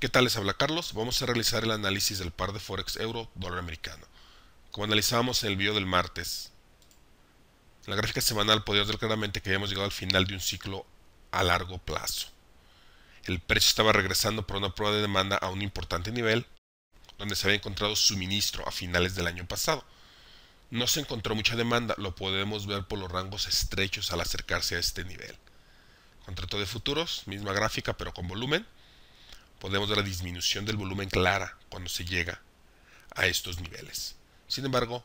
¿Qué tal? Les habla Carlos. Vamos a realizar el análisis del par de Forex Euro dólar americano. Como analizábamos en el video del martes, la gráfica semanal podía ver claramente que habíamos llegado al final de un ciclo a largo plazo. El precio estaba regresando por una prueba de demanda a un importante nivel, donde se había encontrado suministro a finales del año pasado. No se encontró mucha demanda, lo podemos ver por los rangos estrechos al acercarse a este nivel. Contrato de futuros, misma gráfica pero con volumen, podemos ver la disminución del volumen clara cuando se llega a estos niveles. Sin embargo,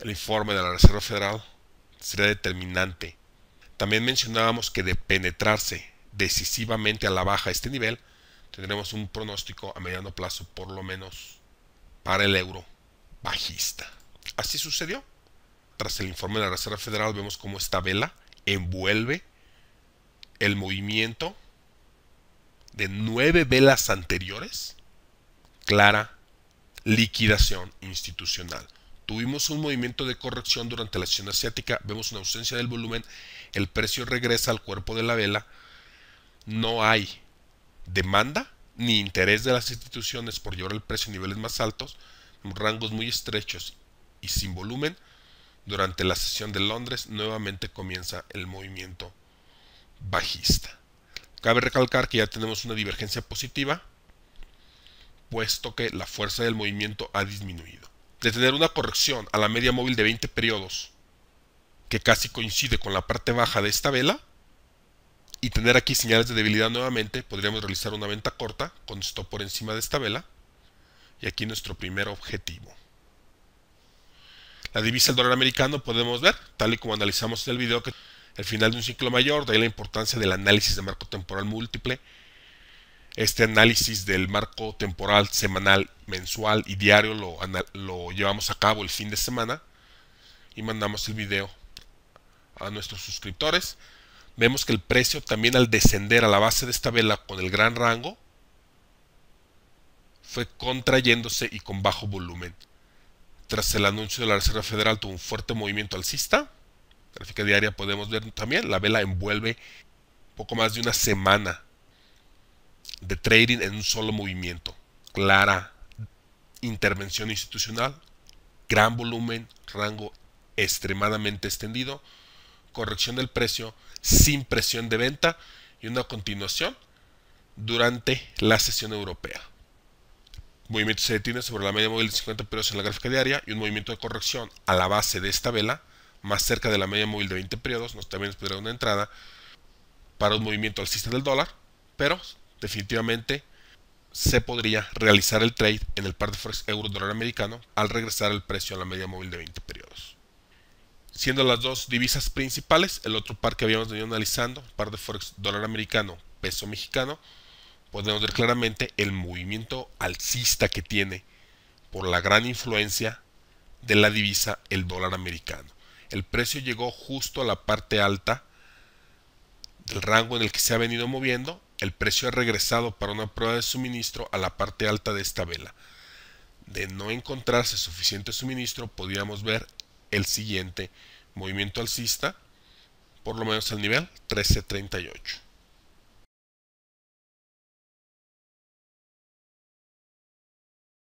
el informe de la Reserva Federal será determinante. También mencionábamos que de penetrarse decisivamente a la baja este nivel, tendremos un pronóstico a mediano plazo por lo menos para el euro bajista. Así sucedió. Tras el informe de la Reserva Federal vemos cómo esta vela envuelve el movimiento de nueve velas anteriores, clara liquidación institucional. Tuvimos un movimiento de corrección durante la sesión asiática, vemos una ausencia del volumen, el precio regresa al cuerpo de la vela, no hay demanda ni interés de las instituciones por llevar el precio a niveles más altos, rangos muy estrechos y sin volumen, durante la sesión de Londres nuevamente comienza el movimiento bajista. Cabe recalcar que ya tenemos una divergencia positiva, puesto que la fuerza del movimiento ha disminuido. De tener una corrección a la media móvil de 20 periodos, que casi coincide con la parte baja de esta vela, y tener aquí señales de debilidad nuevamente, podríamos realizar una venta corta con stop por encima de esta vela, y aquí nuestro primer objetivo. La divisa del dólar americano podemos ver, tal y como analizamos en el video que el final de un ciclo mayor, de ahí la importancia del análisis de marco temporal múltiple, este análisis del marco temporal semanal, mensual y diario lo, llevamos a cabo el fin de semana y mandamos el video a nuestros suscriptores. Vemos que el precio también al descender a la base de esta vela con el gran rango fue contrayéndose y con bajo volumen. Tras el anuncio de la Reserva Federal tuvo un fuerte movimiento alcista gráfica diaria podemos ver también, la vela envuelve poco más de una semana de trading en un solo movimiento. Clara intervención institucional, gran volumen, rango extremadamente extendido, corrección del precio sin presión de venta y una continuación durante la sesión europea. Movimiento se detiene sobre la media móvil de 50 periodos en la gráfica diaria y un movimiento de corrección a la base de esta vela más cerca de la media móvil de 20 periodos, nos también nos una entrada para un movimiento alcista del dólar, pero definitivamente se podría realizar el trade en el par de forex euro dólar americano al regresar el precio a la media móvil de 20 periodos. Siendo las dos divisas principales, el otro par que habíamos venido analizando, par de forex dólar americano peso mexicano, podemos ver claramente el movimiento alcista que tiene por la gran influencia de la divisa el dólar americano el precio llegó justo a la parte alta del rango en el que se ha venido moviendo, el precio ha regresado para una prueba de suministro a la parte alta de esta vela. De no encontrarse suficiente suministro, podríamos ver el siguiente movimiento alcista, por lo menos al nivel 1338.